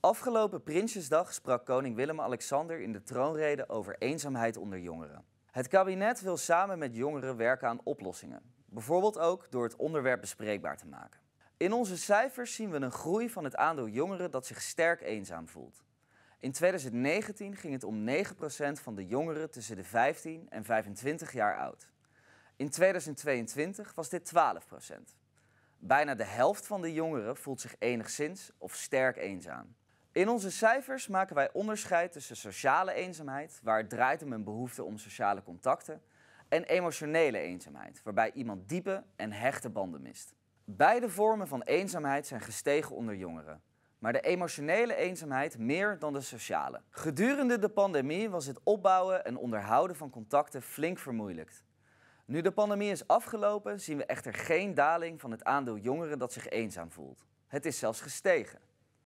Afgelopen Prinsjesdag sprak koning Willem-Alexander in de troonrede over eenzaamheid onder jongeren. Het kabinet wil samen met jongeren werken aan oplossingen. Bijvoorbeeld ook door het onderwerp bespreekbaar te maken. In onze cijfers zien we een groei van het aandeel jongeren dat zich sterk eenzaam voelt. In 2019 ging het om 9% van de jongeren tussen de 15 en 25 jaar oud. In 2022 was dit 12%. Bijna de helft van de jongeren voelt zich enigszins of sterk eenzaam. In onze cijfers maken wij onderscheid tussen sociale eenzaamheid, waar het draait om een behoefte om sociale contacten, en emotionele eenzaamheid, waarbij iemand diepe en hechte banden mist. Beide vormen van eenzaamheid zijn gestegen onder jongeren, maar de emotionele eenzaamheid meer dan de sociale. Gedurende de pandemie was het opbouwen en onderhouden van contacten flink vermoeilijkt. Nu de pandemie is afgelopen, zien we echter geen daling van het aandeel jongeren dat zich eenzaam voelt. Het is zelfs gestegen.